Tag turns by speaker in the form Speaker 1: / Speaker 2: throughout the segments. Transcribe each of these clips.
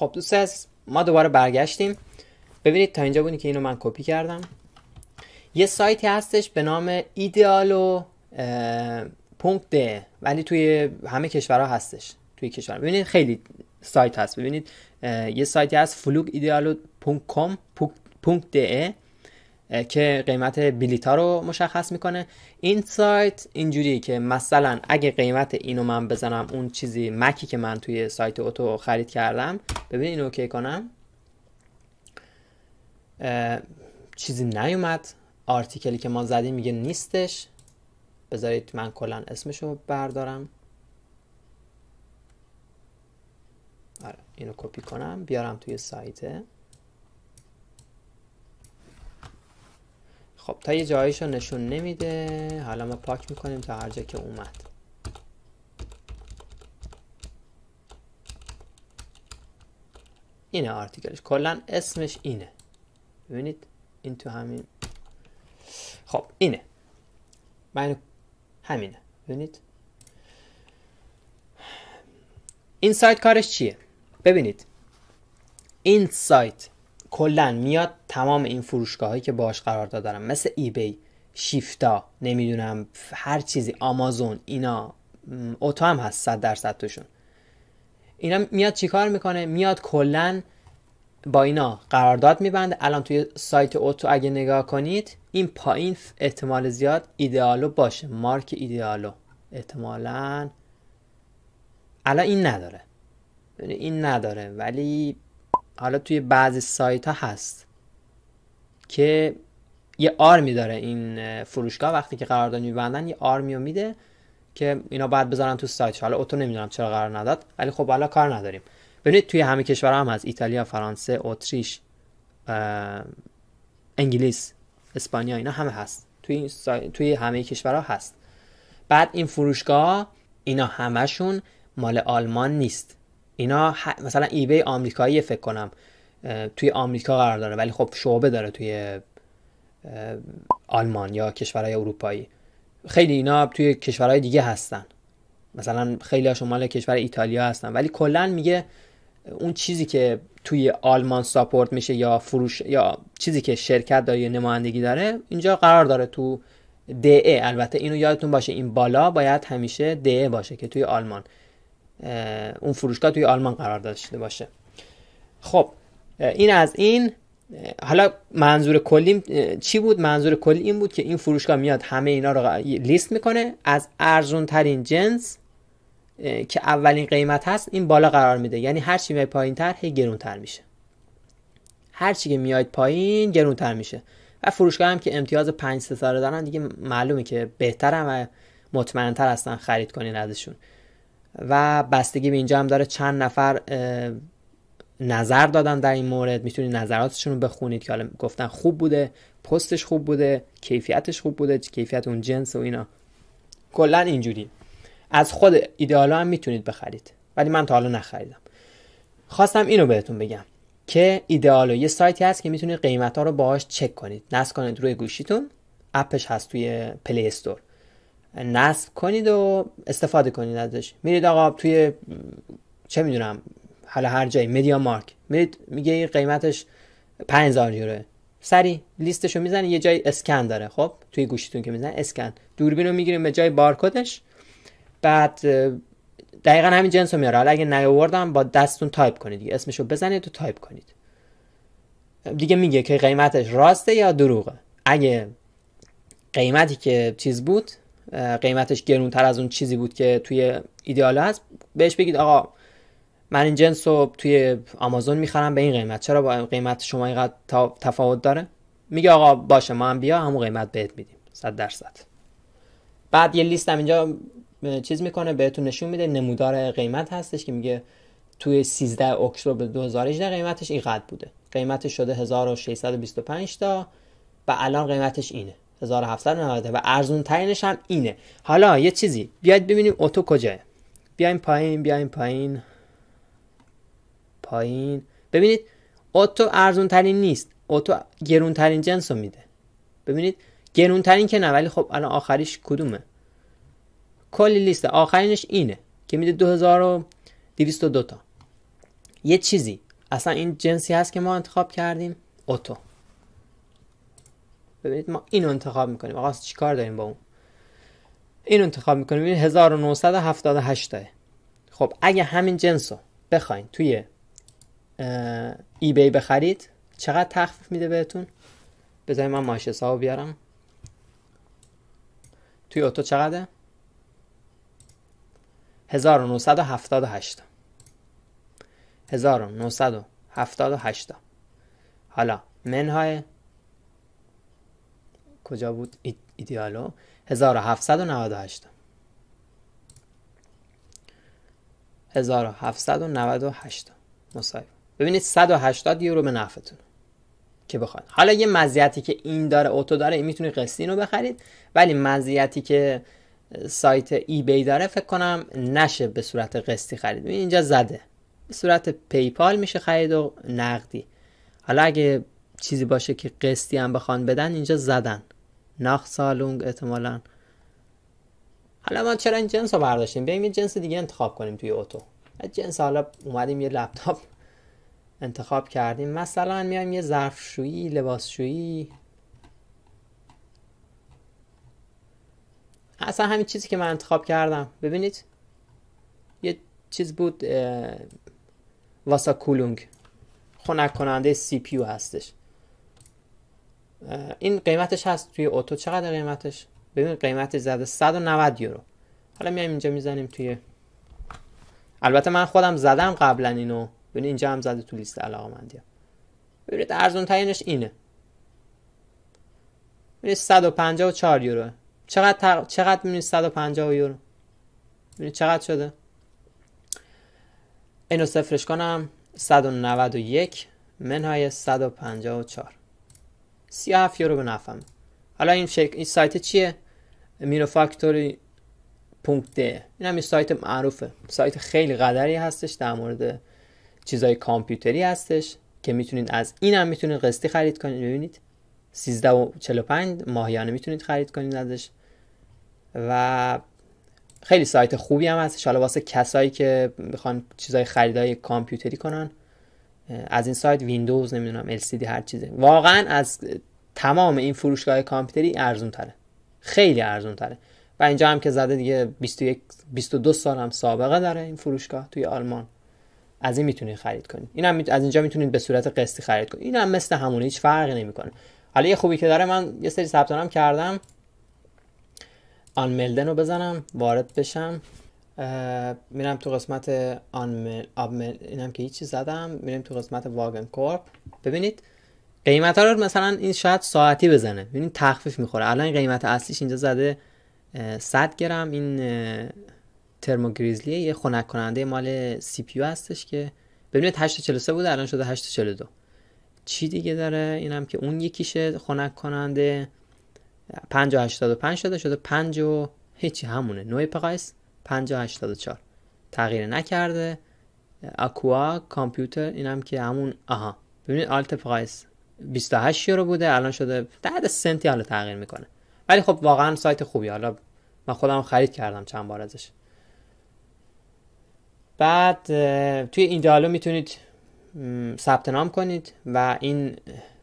Speaker 1: خب دوست از ما دوباره برگشتیم ببینید تا اینجا بودی که اینو من کپی کردم یه سایتی هستش به نام ایدئالو پونک ولی توی همه کشورها هستش توی کشور ببینید خیلی سایت هست ببینید یه سایتی هست فلوک ایدئالو پونک کم پونک ده که قیمت بلیتا ها رو مشخص میکنه این سایت اینجوری که مثلا اگه قیمت اینو من بزنم اون چیزی مکی که من توی سایت اوتو خرید کردم ببین اینو اوکی کنم چیزی نیومد آرتیکلی که ما زدیم میگه نیستش بذارید من کلا اسمشو بردارم آره اینو کپی کنم بیارم توی سایت خب تا یه رو نشون نمیده حالا ما پاک میکنیم تا هر جا که اومد اینه آرتیکلش کلا اسمش اینه ببینید این تو همین خب اینه من همینه ببینید این سایت کارش چیه ببینید این سایت کلا میاد تمام این فروشگاه هایی که باش قرارداد دارن مثل بی شیفتا نمیدونم هر چیزی آمازون اینا اوتو هم هست صد درصد توشون اینا میاد چیکار میکنه میاد کلا با اینا قرارداد میبنده الان توی سایت اوتو اگه نگاه کنید این پایین احتمال زیاد ایدئالو باشه مارک ایدئالو احتمالا الان این نداره یعنی این نداره ولی حالا توی بعضی سایت ها هست که یه آرمی داره این فروشگاه وقتی که قرارداد میبندن یه آرمی رو میده که اینا بعد بذارن تو سایت حالا اوتو نمیدونم چرا قرار نداد ولی خب حالا کار نداریم ببینید توی همه کشورها هم از ایتالیا فرانسه اتریش انگلیس اسپانیا اینا همه هست توی, سا... توی همه کشورها هست بعد این فروشگاه اینا همشون مال آلمان نیست اینا مثلا ایبی آمریکایی فکر کنم توی آمریکا قرار داره ولی خب شعبه داره توی آلمان یا کشورهای اروپایی خیلی اینا توی کشورهای دیگه هستن مثلا خیلی شمال کشور ایتالیا هستن ولی کلا میگه اون چیزی که توی آلمان ساپورت میشه یا فروش یا چیزی که شرکت داره یا نمایندگی داره اینجا قرار داره تو دعه البته اینو یادتون باشه این بالا باید همیشه دی باشه که توی آلمان اون فروشگاه توی آلمان قرار داشته باشه خب این از این حالا منظور کلی چی بود منظور کلی این بود که این فروشگاه میاد همه اینا رو لیست میکنه از ارزون ترین جنس که اولین قیمت هست این بالا قرار میده یعنی هر چی میای پایین تر هی گرون تر میشه هر چی که میاد پایین گرون میشه و فروشگاه هم که امتیاز 5 ستاره دارن دیگه معلومه که بهترن و مطمئن تر هستن خرید کنین ازشون و بستگی به اینجا هم داره چند نفر نظر دادن در این مورد میتونید نظراتشون رو بخونید که حالا گفتن خوب بوده پستش خوب بوده کیفیتش خوب بوده کیفیت اون جنس و اینا کلا اینجوری از خود ایدئالا هم میتونید بخرید ولی من تا حالا نخریدم خواستم اینو بهتون بگم که ایدئالو یه سایتی هست که میتونید قیمت ها رو باهاش چک کنید نصب کنید روی گوشیتون اپش هست توی پلی استور نصب کنید و استفاده کنید ازش میرید آقا توی چه میدونم حالا هر جایی مدیا مارک میرید میگه قیمتش 5000 یوروه سری لیستشو میزنی یه جای اسکن داره خب توی گوشیتون که میزن اسکن دوربین رو میگیریم به جای بارکدش بعد دقیقا همین جنس رو میاره حالا اگه نیاوردم با دستتون تایپ کنید دیگه اسمشو بزنید و تایپ کنید دیگه میگه که قیمتش راسته یا دروغه اگه قیمتی که چیز بود قیمتش گرونتر از اون چیزی بود که توی ایدئال هست بهش بگید آقا من این جنس رو توی آمازون میخرم به این قیمت چرا با قیمت شما اینقدر تفاوت داره میگه آقا باشه ما هم بیا همون قیمت بهت میدیم 100 درصد بعد یه لیست هم اینجا چیز میکنه بهتون نشون میده نمودار قیمت هستش که میگه توی 13 اکتبر 2018 قیمتش اینقدر بوده قیمتش شده 1625 تا و الان قیمتش اینه 1790 و ارزون ترینش هم اینه حالا یه چیزی بیاید ببینیم اتو کجاه بیایم پایین بیایم پایین پایین ببینید اتو ارزون ترین نیست اتو گرون ترین جنس رو میده ببینید گرون ترین که نه ولی خب الان آخریش کدومه کلی لیست آخرینش اینه که میده 2202 تا یه چیزی اصلا این جنسی هست که ما انتخاب کردیم اتو ببینید ما اینو انتخاب میکنیم آقا چیکار داریم با اون اینو انتخاب میکنیم این 1978 خب اگه همین جنس رو بخواین توی ای بی بخرید چقدر تخفیف میده بهتون بذارید من ماش حساب بیارم توی اوتو چقدره 1978 1978 حالا منهای کجا بود ایدیالو 1798 1798 مصاحبه ببینید 180 یورو به نفعتون که بخواد. حالا یه مزیتی که این داره اوتو داره این میتونید قسطین رو بخرید ولی مزیتی که سایت ای بی داره فکر کنم نشه به صورت قسطی خرید ببین اینجا زده به صورت پیپال میشه خرید و نقدی حالا اگه چیزی باشه که قسطی هم بخوان بدن اینجا زدن سالونگ احتمالا حالا ما چرا این جنس رو برداشتیم بیایم یه جنس دیگه انتخاب کنیم توی اوتو از جنس حالا اومدیم یه لپتاپ انتخاب کردیم مثلا میایم یه ظرفشویی لباسشویی اصلا همین چیزی که من انتخاب کردم ببینید یه چیز بود واسا کولونگ خنک کننده سی پیو هستش این قیمتش هست توی اوتو چقدر قیمتش ببین قیمتش زده 190 یورو حالا میایم اینجا میزنیم توی البته من خودم زدم قبلا اینو ببین اینجا هم زده تو لیست مندی ببینید ارزون ترینش اینه ببینید 154 یورو چقدر تق... چقدر ببینید 150 یورو ببینید چقدر شده اینو صفرش کنم 191 منهای 154 37 یورو به نفهم حالا این این سایت چیه مینوفاکتوری پونکت ده این هم سایت معروفه سایت خیلی قدری هستش در مورد چیزای کامپیوتری هستش که میتونید از این هم میتونید قسطی خرید کنید ببینید 13 و 45 ماهیانه میتونید خرید کنید ازش و خیلی سایت خوبی هم هستش حالا واسه کسایی که میخوان چیزای خریدای کامپیوتری کنن از این سایت ویندوز نمیدونم LCD هر چیزه واقعا از تمام این فروشگاه کامپیوتری ارزون تره خیلی ارزون تره و اینجا هم که زده دیگه 21 22 سال هم سابقه داره این فروشگاه توی آلمان از این میتونید خرید کنید این از اینجا میتونید به صورت قسطی خرید کنید این هم مثل همونه هیچ فرقی نمیکنه حالا یه خوبی که داره من یه سری ثبت نام کردم آن ملدن رو بزنم وارد بشم میرم تو قسمت آنمل اینم که هیچی زدم میرم تو قسمت واگن کورپ ببینید قیمت ها رو مثلا این شاید ساعتی بزنه ببینید تخفیف میخوره الان قیمت اصلیش اینجا زده 100 گرم این گریزلیه یه خنک کننده مال سی پیو هستش که ببینید 843 بوده الان شده 842 چی دیگه داره اینم که اون یکیشه خنک کننده 585 شده شده 5 و هیچی همونه نوع پقایست 584 تغییر نکرده اکوا کامپیوتر اینم که همون آها ببینید آلت پرایس 28 یورو بوده الان شده 10 سنتی حالا تغییر میکنه ولی خب واقعا سایت خوبی حالا من خودم خرید کردم چند بار ازش بعد توی ایندالو میتونید ثبت نام کنید و این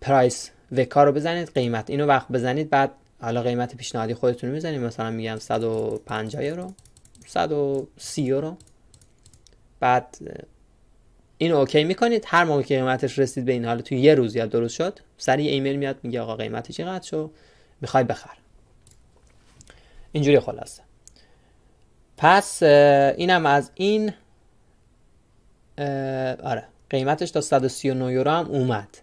Speaker 1: پرایس وکا رو بزنید قیمت اینو وقت بزنید بعد حالا قیمت پیشنهادی خودتون میزنید مثلا میگم 150 یورو 130 یورو بعد اینو اوکی میکنید هر موقع که قیمتش رسید به این حال توی یه روز یا درست شد سریع ایمیل میاد میگه آقا قیمتش چقدر شد میخوای بخر اینجوری خلاصه پس اینم از این آره قیمتش تا 139 یورو هم اومد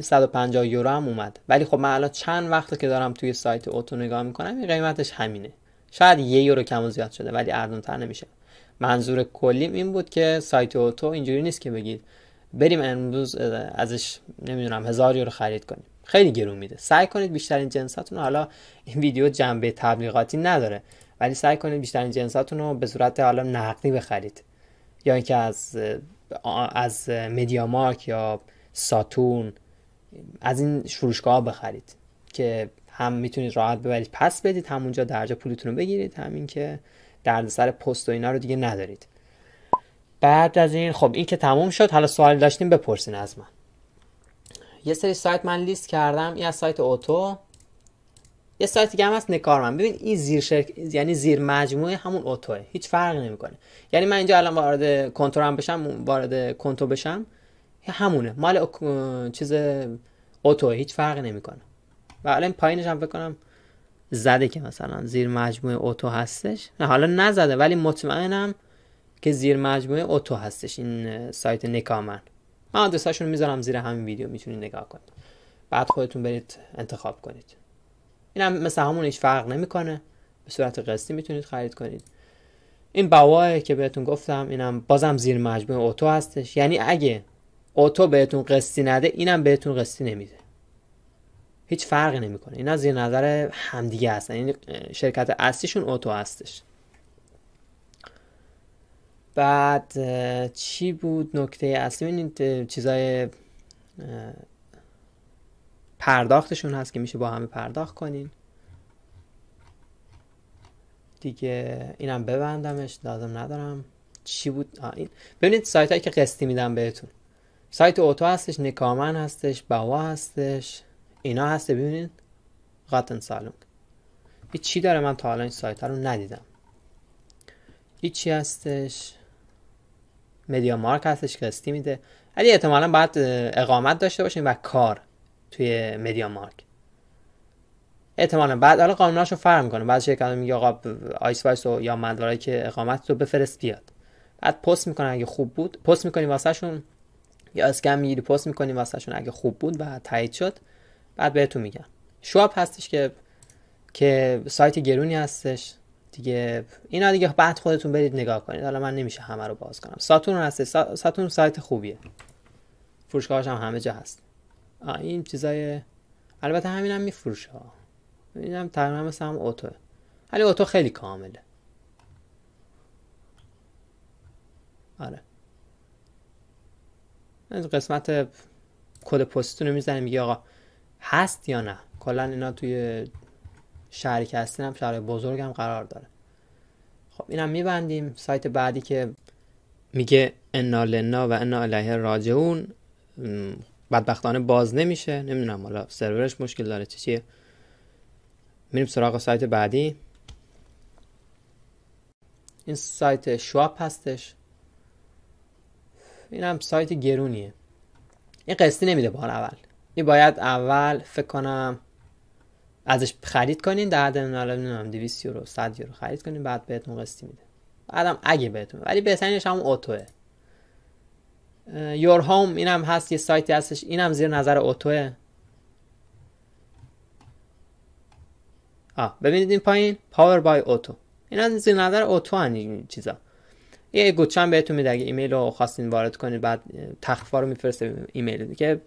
Speaker 1: 150 یعنی یورو هم اومد ولی خب من الان چند وقته که دارم توی سایت اوتو نگاه میکنم این قیمتش همینه شاید یه یورو کم و زیاد شده ولی تر نمیشه منظور کلیم این بود که سایت اوتو اینجوری نیست که بگید بریم امروز ازش نمیدونم هزار یورو خرید کنیم خیلی گرون میده سعی کنید بیشترین جنساتون رو حالا این ویدیو جنبه تبلیغاتی نداره ولی سعی کنید بیشترین جنساتون رو به صورت حالا نقدی بخرید یا اینکه از از مدیا مارک یا ساتون از این فروشگاه بخرید که هم میتونید راحت ببرید پس بدید همونجا درجا پولتون رو بگیرید همین که دردسر پست و اینا رو دیگه ندارید بعد از این خب این که تموم شد حالا سوال داشتیم بپرسین از من یه سری سایت من لیست کردم این از سایت اوتو یه سایت دیگه هم هست من ببین این زیر شرک... یعنی زیر مجموعه همون اوتوه هیچ فرقی نمیکنه یعنی من اینجا الان وارد هم بشم وارد کنتو بشم همونه مال چیز اوتو هیچ فرقی نمیکنه و بله، الان پایینش هم بکنم زده که مثلا زیر مجموعه اوتو هستش نه حالا نزده ولی مطمئنم که زیر مجموعه اوتو هستش این سایت نکامن من رو میذارم زیر همین ویدیو میتونید نگاه کنید بعد خودتون برید انتخاب کنید این هم مثل همون هیچ فرق نمیکنه به صورت قسطی میتونید خرید کنید این بواه که بهتون گفتم اینم بازم زیر مجموعه اوتو هستش یعنی اگه اوتو بهتون قسطی نده اینم بهتون قسطی نمیده هیچ فرقی نمیکنه اینا زیر نظر همدیگه هستن این یعنی شرکت اصلیشون اوتو هستش بعد چی بود نکته اصلی این چیزای پرداختشون هست که میشه با همه پرداخت کنین دیگه اینم ببندمش لازم ندارم چی بود این ببینید سایت هایی که قسطی میدم بهتون سایت اوتو هستش نکامن هستش بوا هستش اینا هست ببینید قطن سالونگ هیچ چی داره من تا حالا این سایت ها رو ندیدم چی هستش مدیا مارک هستش که استی میده ولی احتمالا باید اقامت داشته باشین و کار توی مدیا مارک احتمالا بعد حالا رو فرم کنه بعد شرکت میگه آقا آیس وایس و یا مدارایی که اقامت رو بفرست بیاد بعد پست میکنن اگه خوب بود پست میکنی واسهشون یا اسکم میگیری پست میکنی واسهشون اگه خوب بود و تایید شد بعد بهتون میگم شواب هستش که که سایت گرونی هستش دیگه اینا دیگه بعد خودتون برید نگاه کنید حالا من نمیشه همه رو باز کنم ساتون هست ساتون سایت خوبیه فروشگاهش هم همه جا هست این چیزای البته همین هم میفروشه این هم تقریبا مثل هم اوتو ولی اوتو خیلی کامله آره قسمت کد پستتون رو میزنیم میگه آقا هست یا نه کلا اینا توی شهری که هم شهر بزرگ هم قرار داره خب اینم میبندیم سایت بعدی که میگه انا لنا و انا الیه راجعون بدبختانه باز نمیشه نمیدونم حالا سرورش مشکل داره چی چیه میریم سراغ سایت بعدی این سایت شواب هستش اینم سایت گرونیه این قسطی نمیده بار اول این باید اول فکر کنم ازش خرید کنید در حد نمیدونم 200 یورو 100 یورو خرید کنین بعد بهتون قسطی میده بعدم اگه بهتون ولی بهترینش هم اوتوه یور هوم اینم هست یه سایتی هستش اینم زیر نظر اوتوه آه ببینید این پایین پاور بای اوتو اینا زیر نظر اوتو این چیزا یه گوچه بهتون میده اگه ایمیل رو خواستین وارد کنید بعد تخفا رو میفرسته ایمیل که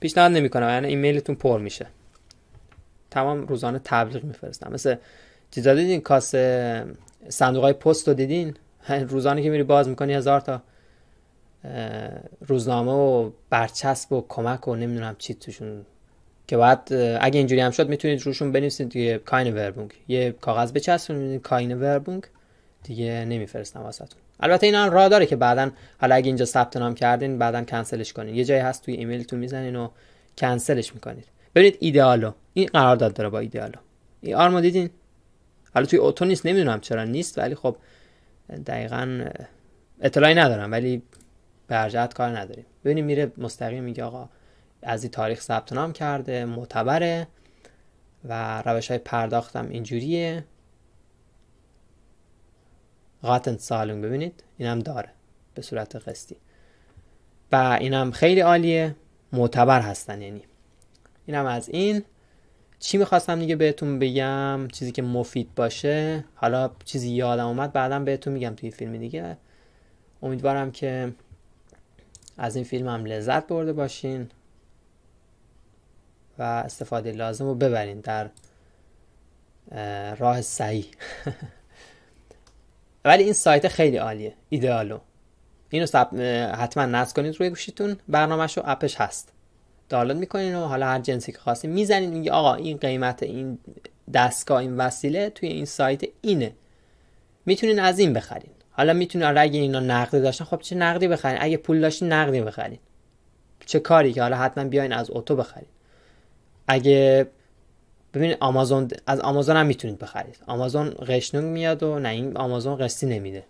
Speaker 1: پیشنهاد نمیکنم یعنی ایمیلتون پر میشه تمام روزانه تبلیغ میفرستم مثل چیزا دیدین کاسه صندوق های پست رو دیدین روزانه که میری باز میکنی هزار تا روزنامه و برچسب و کمک و نمیدونم چی توشون که باید اگه اینجوری هم شد میتونید روشون بنویسید دیگه کاین وربونگ یه کاغذ بچسبونید کاین وربونگ دیگه نمیفرستم واسهتون البته این هم راداره داره که بعدا حالا اگه اینجا ثبت نام کردین بعدا کنسلش کنین یه جایی هست توی ایمیلتون میزنین و کنسلش میکنید ببینید ایدئالو این داد داره با ایدئالو این آرمو دیدین حالا توی اوتو نیست نمیدونم چرا نیست ولی خب دقیقا اطلاعی ندارم ولی برجعت کار نداریم ببینید میره مستقیم میگه آقا از این تاریخ ثبت نام کرده معتبره و روش های پرداختم اینجوریه قطن سالون ببینید اینم داره به صورت قسطی و اینم خیلی عالیه معتبر هستن یعنی اینم از این چی میخواستم دیگه بهتون بگم چیزی که مفید باشه حالا چیزی یادم اومد بعدا بهتون میگم توی فیلم دیگه امیدوارم که از این فیلم هم لذت برده باشین و استفاده لازم رو ببرین در راه صحیح ولی این سایت خیلی عالیه ایدئالو اینو حتما نصب کنید روی گوشیتون برنامهش و اپش هست دانلود میکنین و حالا هر جنسی که خواستین میزنین میگه آقا این قیمت این دستگاه این وسیله توی این سایت اینه میتونین از این بخرین حالا میتونین حالا اگه اینا نقدی داشتن خب چه نقدی بخرین اگه پول داشتین نقدی بخرین چه کاری که حالا حتما بیاین از اوتو بخرین اگه ببین آمازون از آمازون هم میتونید بخرید آمازون قشنگ میاد و نه این آمازون قسطی نمیده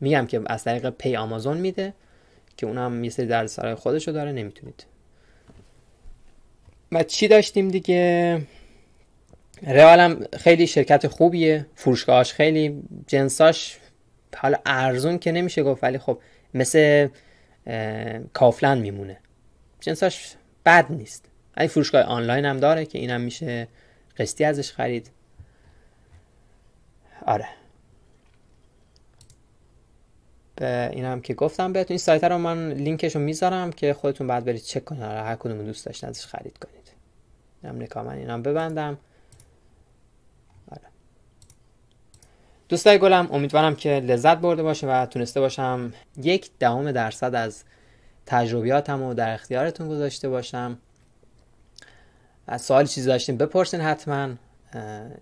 Speaker 1: میگم که از طریق پی آمازون میده که اونم یه سری در سرای خودشو داره نمیتونید و چی داشتیم دیگه رئال خیلی شرکت خوبیه فروشگاهاش خیلی جنساش حالا ارزون که نمیشه گفت ولی خب مثل کافلن میمونه جنساش بد نیست این فروشگاه آنلاین هم داره که اینم میشه قسطی ازش خرید آره به این هم که گفتم بهتون این سایت رو من لینکش رو میذارم که خودتون بعد برید چک کنید هر کدوم دوست داشتن ازش خرید کنید هم نکا من هم ببندم آره. دوستای گلم امیدوارم که لذت برده باشه و تونسته باشم یک دهم درصد از تجربیاتم رو در اختیارتون گذاشته باشم سوال چیزی داشتین بپرسین حتما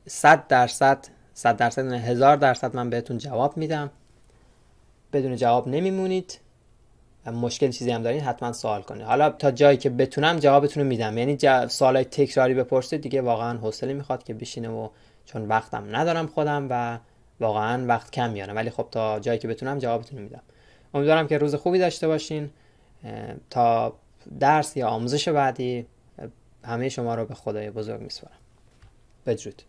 Speaker 1: 100 درصد 100 درصد نه یعنی هزار درصد من بهتون جواب میدم بدون جواب نمیمونید مشکل چیزی هم دارین حتما سوال کنید حالا تا جایی که بتونم جوابتون رو میدم یعنی جا... سوالای تکراری بپرسید دیگه واقعا حوصله میخواد که بشینه و چون وقتم ندارم خودم و واقعا وقت کم میارم ولی خب تا جایی که بتونم جوابتون میدم امیدوارم که روز خوبی داشته باشین تا درس یا آموزش بعدی همه شما را به خدای بزرگ میسپارم بدرود